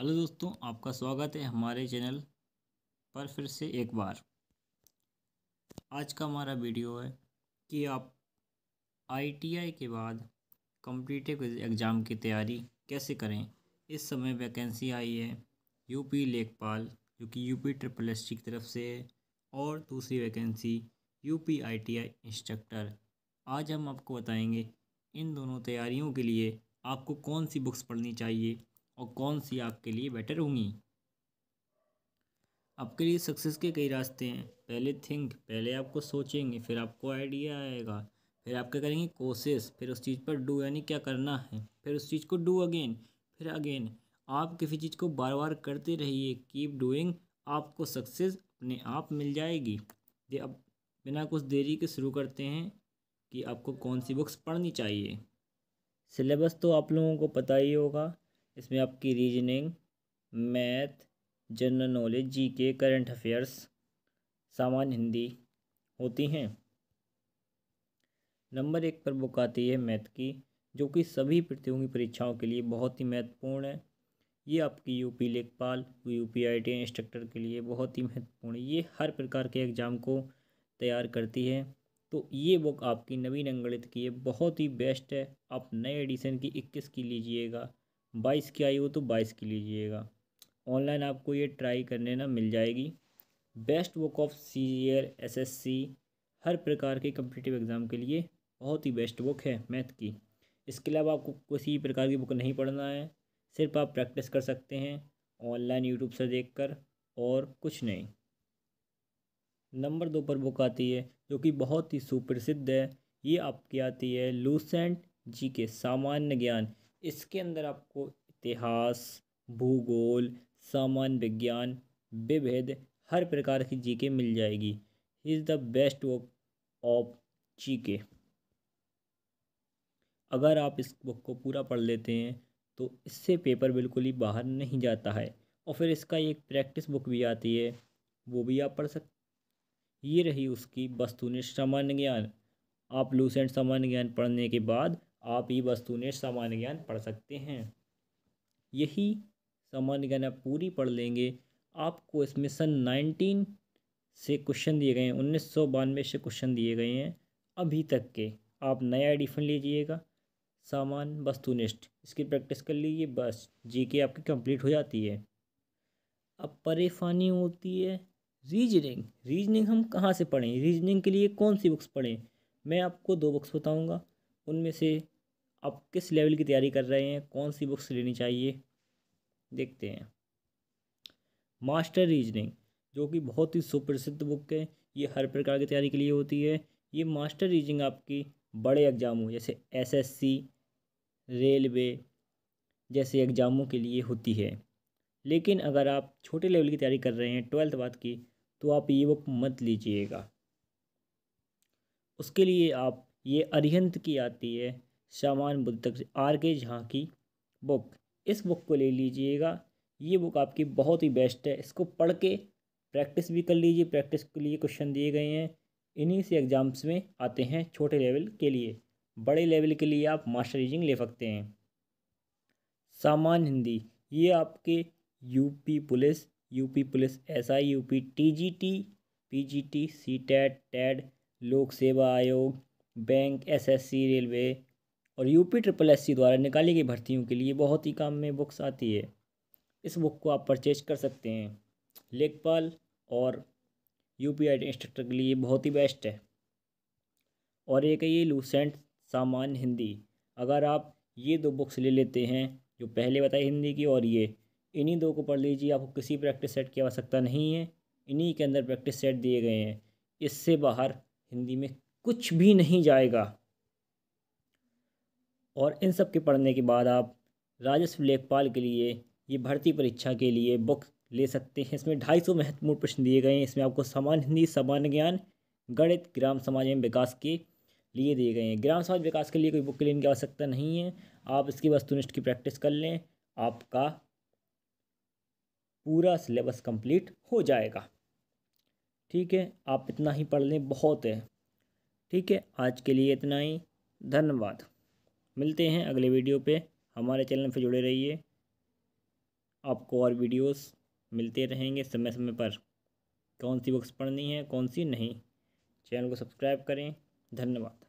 hello दोस्तों आपका स्वागत है हमारे चैनल पर फिर से एक बार आज का हमारा वीडियो है कि आप आईटीआई के बाद कम्पिटिटिव एग्ज़ाम की तैयारी कैसे करें इस समय वैकेंसी आई है यूपी लेखपाल जो कि यूपी ट्रिपल एस की तरफ से है और दूसरी वैकेंसी यूपी आईटीआई इंस्ट्रक्टर आज हम आपको बताएंगे इन दोनों तैयारियों के लिए आपको कौन सी बुक्स पढ़नी चाहिए और कौन सी आपके लिए बेटर होंगी आपके लिए सक्सेस के कई रास्ते हैं पहले थिंक पहले आपको सोचेंगे फिर आपको आइडिया आएगा फिर आप क्या करेंगे कोशिश फिर उस चीज़ पर डू यानी क्या करना है फिर उस चीज़ को डू अगेन फिर अगेन आप किसी चीज़ को बार बार करते रहिए कीप डूइंग आपको सक्सेस अपने आप मिल जाएगी दे अब बिना कुछ देरी के शुरू करते हैं कि आपको कौन सी बुक्स पढ़नी चाहिए सिलेबस तो आप लोगों को पता ही होगा इसमें आपकी reasoning math general knowledge G K current affairs सामान्य हिंदी होती हैं नंबर एक पर बुक आती है मैथ की जो कि सभी प्रतियोगी परीक्षाओं के लिए बहुत ही महत्वपूर्ण है ये आपकी यूपी लेखपाल यूपी आई इंस्ट्रक्टर के लिए बहुत ही महत्वपूर्ण है ये हर प्रकार के एग्ज़ाम को तैयार करती है तो ये बुक आपकी नवीन अंगणित की है बहुत ही बेस्ट है आप नए एडिशन की इक्कीस की लीजिएगा बाईस की आई हो तो बाईस की लीजिएगा ऑनलाइन आपको ये ट्राई करने ना मिल जाएगी best book of C year S S C हर प्रकार के कम्पिटिटिव एग्ज़ाम के लिए बहुत ही बेस्ट बुक है मैथ की इसके अलावा आपको किसी प्रकार की बुक नहीं पढ़ना है सिर्फ आप प्रैक्टिस कर सकते हैं ऑनलाइन यूट्यूब से देखकर और कुछ नहीं नंबर दो पर बुक आती है जो कि बहुत ही सुप्रसिद्ध है ये आपकी आती है लूसेंट जी के सामान्य ज्ञान इसके अंदर आपको इतिहास भूगोल सामान्य विज्ञान विभेद हर प्रकार की जीके मिल जाएगी is the best of GK अगर आप इस बुक को पूरा पढ़ लेते हैं तो इससे पेपर बिल्कुल ही बाहर नहीं जाता है और फिर इसका एक प्रैक्टिस बुक भी आती है वो भी आप पढ़ सकते ये रही उसकी वस्तुनिष्ठ सामान्य ज्ञान आप लूसेंट सामान्य ज्ञान पढ़ने के बाद आप ये वस्तुनिष्ठ सामान्य ज्ञान पढ़ सकते हैं यही सामान्य ज्ञान आप पूरी पढ़ लेंगे आपको इसमें सन नाइनटीन से क्वेश्चन दिए गए हैं उन्नीस सौ बानवे से क्वेश्चन दिए गए हैं अभी तक के आप नया एडिशन लीजिएगा सामान वस्तुनिष्ठ इसकी प्रैक्टिस कर लीजिए बस जी के आपकी कंप्लीट हो जाती है अब परेशानी होती है रीजनिंग रीजनिंग हम कहाँ से पढ़ें रीजनिंग के लिए कौन सी बुक्स पढ़ें मैं आपको दो बुक्स बताऊँगा उनमें से आप किस लेवल की तैयारी कर रहे हैं कौन सी बुक्स लेनी चाहिए देखते हैं मास्टर रीजनिंग जो कि बहुत ही सुप्रसिद्ध बुक है ये हर प्रकार की तैयारी के लिए होती है ये मास्टर रीजनिंग आपकी बड़े एग्ज़ामों जैसे एसएससी रेलवे जैसे एग्ज़ामों के लिए होती है लेकिन अगर आप छोटे लेवल की तैयारी कर रहे हैं ट्वेल्थ बाद की तो आप ये बुक मत लीजिएगा उसके लिए आप ये अरिहंत की आती है सामान बुद्ध तक आर के झा की बुक इस बुक को ले लीजिएगा ये बुक आपकी बहुत ही बेस्ट है इसको पढ़ के प्रैक्टिस भी कर लीजिए प्रैक्टिस के लिए क्वेश्चन दिए गए हैं इन्हीं से एग्ज़ाम्स में आते हैं छोटे लेवल के लिए बड़े लेवल के लिए आप मास्टर रीजिंग ले सकते हैं सामान हिंदी ये आपके UP police UP police S I U P T T G P G T C TET टैड लोक सेवा आयोग बैंक एसएससी रेलवे और यूपी ट्रिपल एससी द्वारा निकाली गई भर्तियों के लिए बहुत ही काम में बुक्स आती है इस बुक को आप परचेज कर सकते हैं लेखपाल और यूपीआई इंस्ट्रक्टर के लिए बहुत ही बेस्ट है और एक है ये लूसेंट सामान्य हिंदी अगर आप ये दो बुक्स ले लेते हैं जो पहले बताई हिंदी की और ये इन्हीं दो को पढ़ लीजिए आपको किसी प्रैक्टिस सेट की आवश्यकता नहीं है इन्हीं के अंदर प्रैक्टिस सेट दिए गए हैं इससे बाहर हिंदी में कुछ भी नहीं जाएगा और इन सब के पढ़ने के बाद आप राजस्व लेखपाल के लिए ये भर्ती परीक्षा के लिए बुक ले सकते हैं इसमें ढाई सौ महत्वपूर्ण प्रश्न दिए गए हैं इसमें आपको समान हिंदी समान ज्ञान गणित ग्राम समाज एवं विकास के लिए दिए गए हैं ग्राम समाज विकास के लिए कोई बुक लेने की आवश्यकता नहीं है आप इसकी वस्तुनिष्ठ की प्रैक्टिस कर लें आपका पूरा सिलेबस कंप्लीट हो जाएगा ठीक है आप इतना ही पढ़ लें बहुत है ठीक है आज के लिए इतना ही धन्यवाद मिलते हैं अगले वीडियो पे हमारे चैनल पर जुड़े रहिए आपको और वीडियोस मिलते रहेंगे समय समय पर कौन सी बुक्स पढ़नी है कौन सी नहीं चैनल को सब्सक्राइब करें धन्यवाद